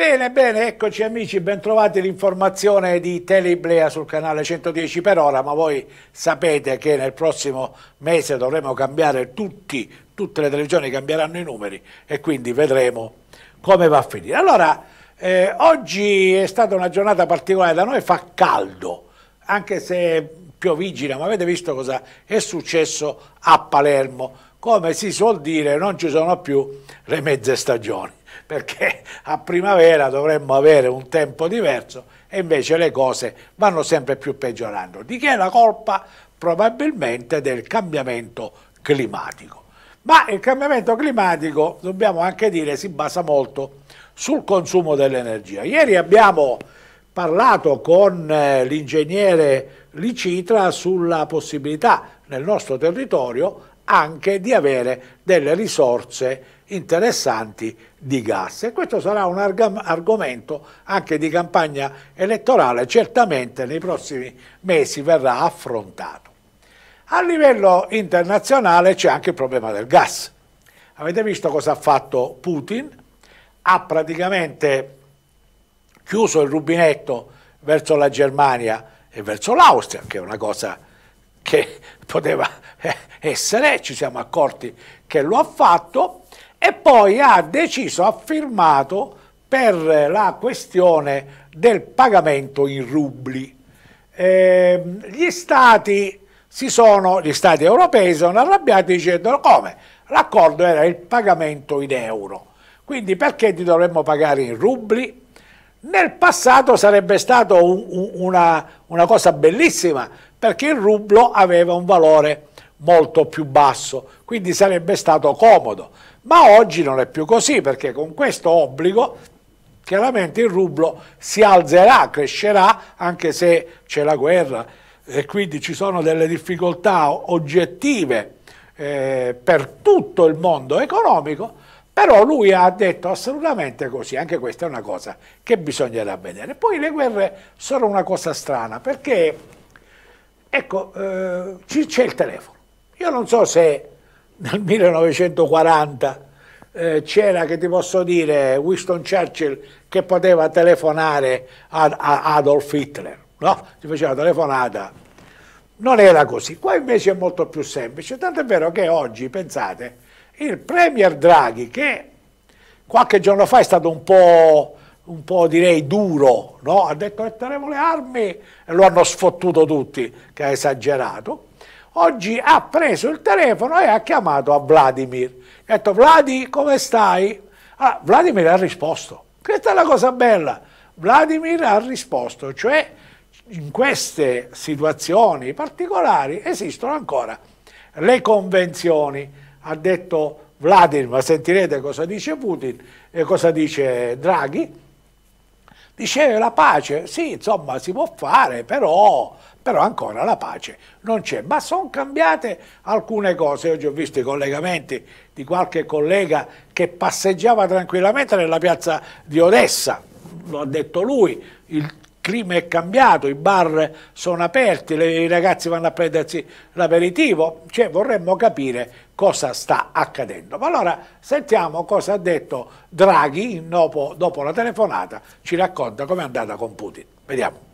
Bene, bene, eccoci amici, bentrovati l'informazione di Teleblea sul canale 110 per ora, ma voi sapete che nel prossimo mese dovremo cambiare tutti, tutte le televisioni cambieranno i numeri e quindi vedremo come va a finire. Allora, eh, oggi è stata una giornata particolare, da noi fa caldo, anche se piovigina, ma avete visto cosa è successo a Palermo? come si suol dire non ci sono più le mezze stagioni, perché a primavera dovremmo avere un tempo diverso e invece le cose vanno sempre più peggiorando, di che è la colpa probabilmente del cambiamento climatico. Ma il cambiamento climatico, dobbiamo anche dire, si basa molto sul consumo dell'energia. Ieri abbiamo parlato con eh, l'ingegnere Licitra sulla possibilità nel nostro territorio anche di avere delle risorse interessanti di gas e questo sarà un arg argomento anche di campagna elettorale certamente nei prossimi mesi verrà affrontato. A livello internazionale c'è anche il problema del gas. Avete visto cosa ha fatto Putin? Ha praticamente chiuso il rubinetto verso la Germania e verso l'Austria, che è una cosa che poteva eh, essere, ci siamo accorti che lo ha fatto, e poi ha deciso, ha firmato per la questione del pagamento in rubli. Eh, gli, stati sono, gli stati europei sono arrabbiati dicendo come? L'accordo era il pagamento in euro, quindi perché ti dovremmo pagare in rubli? Nel passato sarebbe stata un, un, una, una cosa bellissima perché il rublo aveva un valore molto più basso, quindi sarebbe stato comodo. Ma oggi non è più così perché con questo obbligo chiaramente il rublo si alzerà, crescerà anche se c'è la guerra e quindi ci sono delle difficoltà oggettive eh, per tutto il mondo economico, però lui ha detto assolutamente così, anche questa è una cosa che bisognerà vedere. Poi le guerre sono una cosa strana perché Ecco, eh, c'è il telefono. Io non so se nel 1940 eh, c'era, che ti posso dire, Winston Churchill che poteva telefonare ad, a Adolf Hitler, no? Si faceva telefonata. Non era così. Qua invece è molto più semplice, tanto è vero che oggi, pensate, il Premier Draghi, che qualche giorno fa è stato un po' un po' direi duro, no? ha detto che metteremo le armi e lo hanno sfottuto tutti, che ha esagerato. Oggi ha preso il telefono e ha chiamato a Vladimir. Ha detto Vladi come stai? Allora, ah, Vladimir ha risposto. Questa è la cosa bella. Vladimir ha risposto, cioè in queste situazioni particolari esistono ancora le convenzioni, ha detto Vladimir, ma sentirete cosa dice Putin e cosa dice Draghi, Diceva eh, la pace, sì, insomma, si può fare, però, però ancora la pace non c'è. Ma sono cambiate alcune cose. Oggi ho visto i collegamenti di qualche collega che passeggiava tranquillamente nella piazza di Odessa, lo ha detto lui, il clima è cambiato, i bar sono aperti, le, i ragazzi vanno a prendersi l'aperitivo, cioè vorremmo capire cosa sta accadendo. Ma allora sentiamo cosa ha detto Draghi dopo, dopo la telefonata, ci racconta com'è andata con Putin. Vediamo.